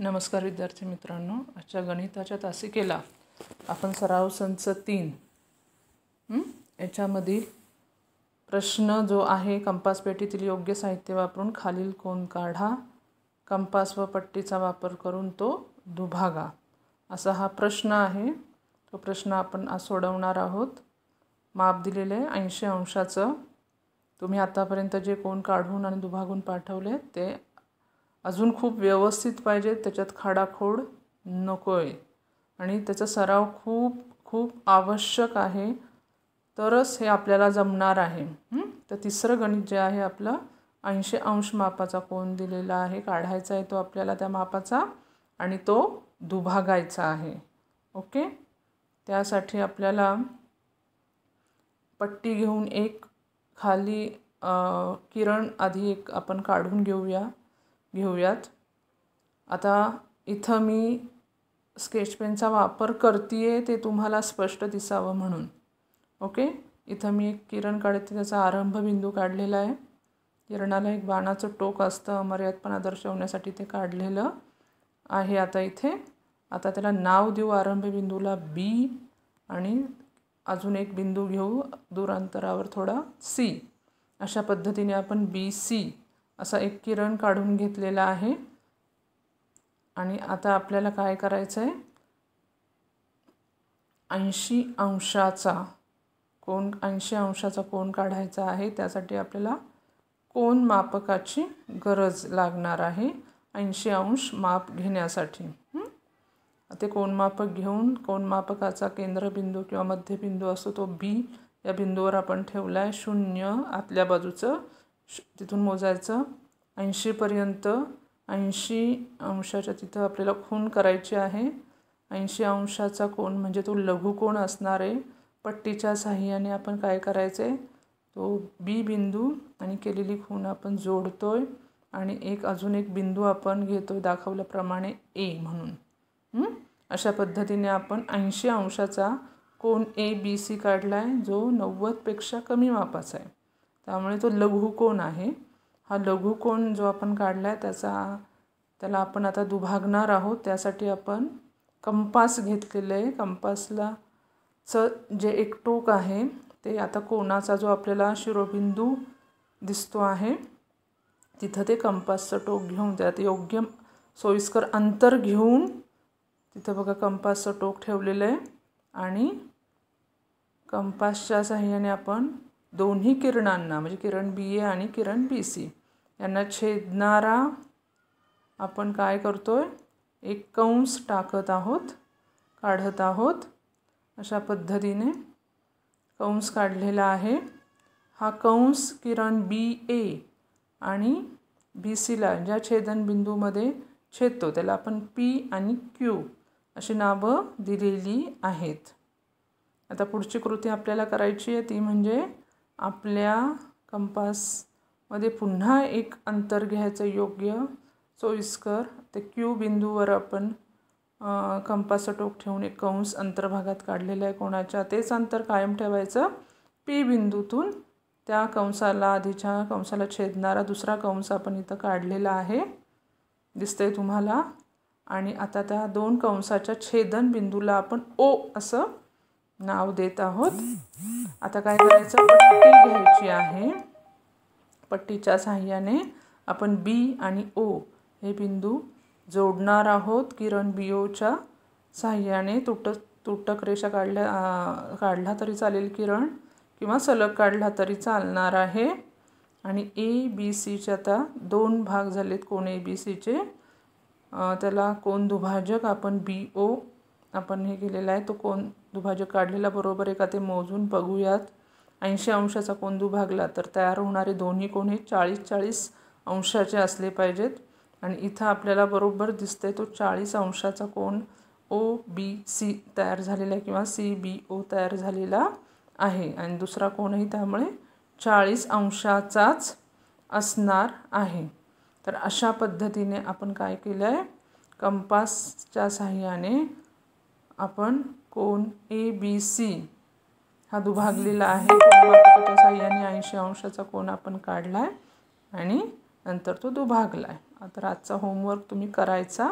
नमस्कार विद्यार्थी मित्रांनो आजच्या गणिताच्या तासिकेला आपण सराव संच तीन याच्यामधील प्रश्न जो आहे कंपास पेटीतील योग्य साहित्य वापरून खालील कोण काढा कंपास व पट्टीचा वापर करून तो दुभागा असा हा प्रश्न आहे तो प्रश्न आपण आज सोडवणार आहोत माप दिलेलं आहे ऐंशी अंशाचं तुम्ही आतापर्यंत जे कोण काढून आणि दुभागून पाठवले ते अजून खूप व्यवस्थित पाहिजे त्याच्यात खाडाखोड नको आहे आणि त्याचा सराव खूप खूप आवश्यक आहे तरच हे आपल्याला जमणार आहे तर तिसरं गणित जे आहे आपलं ऐंशी अंश मापाचा कोण दिलेला आहे काढायचा आहे तो आपल्याला त्या मापाचा आणि तो दुभागायचा आहे ओके त्यासाठी आपल्याला पट्टी घेऊन एक खाली किरण आधी एक आपण काढून घेऊया घेऊयात आता इथं मी स्केच पेनचा वापर करते आहे ते तुम्हाला स्पष्ट दिसावं म्हणून ओके इथं मी एक किरण काढते त्याचा आरंभ बिंदू काढलेला आहे किरणाला एक बाणाचं टोक असतं अमर्यादपणा दर्शवण्यासाठी ते काढलेलं आहे आता इथे आता त्याला नाव देऊ आरंभ बिंदूला बी आणि अजून एक बिंदू घेऊ दूरांतरावर थोडा सी अशा पद्धतीने आपण बी सी असा एक किरण काढून घेतलेला आहे आणि आता आपल्याला काय करायचं आहे ऐंशी अंशाचा कोण ऐंशी अंशाचा कोण काढायचा आहे त्यासाठी आपल्याला कोण मापकाची गरज लागणार आहे ऐंशी अंश माप घेण्यासाठी ते मापक घेऊन कोण मापकाचा केंद्रबिंदू किंवा मध्यबिंदू असतो तो बी या बिंदूवर आपण ठेवला आहे शून्य आतल्या बाजूचं श तिथून मोजायचं ऐंशीपर्यंत ऐंशी अंशाच्या तिथं आपल्याला खून करायची आहे ऐंशी अंशाचा कोण म्हणजे तो लघु कोण असणार आहे पट्टीच्या साह्याने आपण काय करायचं आहे तो बी बिंदू आणि केलेली खून आपण जोडतो आहे आणि एक अजून एक बिंदू आपण घेतो आहे दाखवल्याप्रमाणे ए म्हणून अशा पद्धतीने आपण ऐंशी अंशाचा कोण ए बी सी काढला आहे जो नव्वदपेक्षा कमी मापाचा आहे त्यामुळे तो लघुकोन आहे हा लघुकोन जो आपण काढला आहे त्याचा त्याला आपण आता दुभागणार आहोत त्यासाठी आपण कंपास घेतलेलं आहे कंपासला च जे एक टोक आहे ते आता कोणाचा जो आपल्याला शिरोबिंदू दिसतो आहे तिथं ते कंपासचं टोक घेऊन त्यात योग्य सोयीस्कर अंतर घेऊन तिथं बघा कंपासचं टोक ठेवलेलं आहे आणि कंपासच्या साह्याने आपण दोन्ही किरणांना म्हणजे किरण बी ए आणि किरण बी सी यांना छेदणारा आपण काय करतो आहे एक कंस टाकत आहोत काढत आहोत अशा पद्धतीने कंस काढलेला आहे हा कंस किरण बी ए आणि बी सीला ज्या छेदनबिंदूमध्ये छेदतो त्याला आपण पी आणि क्यू अशी नावं दिलेली आहेत आता पुढची कृती आपल्याला करायची आहे ती म्हणजे आपल्या कंपासमध्ये पुन्हा एक अंतर घ्यायचं योग्य सोयीस्कर ते क्यू बिंदूवर आपण कंपासचं टोक ठेवून एक कंस अंतर्भागात काढलेलं आहे कोणाच्या तेच अंतर कायम ठेवायचं पी बिंदूतून त्या कंसाला आधीच्या कंसाला छेदणारा दुसरा कंस आपण इथं काढलेला आहे दिसतंय तुम्हाला आणि आता त्या दोन कंसाच्या छेदन बिंदूला आपण ओ असं नाव देत आहोत आता काय करायचं पट्टी घ्यायची आहे पट्टीच्या साह्याने आपण बी आणि ओ हे बिंदू जोडणार आहोत किरण बी ओच्या साह्याने तुटक तुटक रेषा काढल्या काढला तरी चालेल किरण किंवा सलग काढला तरी चालणार आहे आणि ए बी सीचे आता दोन भाग झालेत कोण ए बी सीचे त्याला कोण दुभाजक आपण बी ओ आपण हे केलेलं आहे तो कोण दुभाजक काढलेला बरोबर एका ते मोजून बघूयात ऐंशी अंशाचा कोण दुभागला तर तयार होणारे दोन्ही कोण हे चाळीस चाळीस अंशाचे असले पाहिजेत आणि इथं आपल्याला बरोबर दिसते तो चाळीस अंशाचा कोण ओ बी सी तयार झालेला आहे किंवा सी बी ओ तयार झालेला आहे आणि दुसरा कोणही त्यामुळे चाळीस अंशाचाच असणार आहे तर अशा पद्धतीने आपण काय केलं आहे कंपासच्या साह्याने आपण कोण ए बी सी हा दुभागलेला आहे साह्याने ऐंशी अंशाचा कोन आपण काढला आहे आणि नंतर तो दुभागला आहे आता आजचा होमवर्क तुम्ही करायचा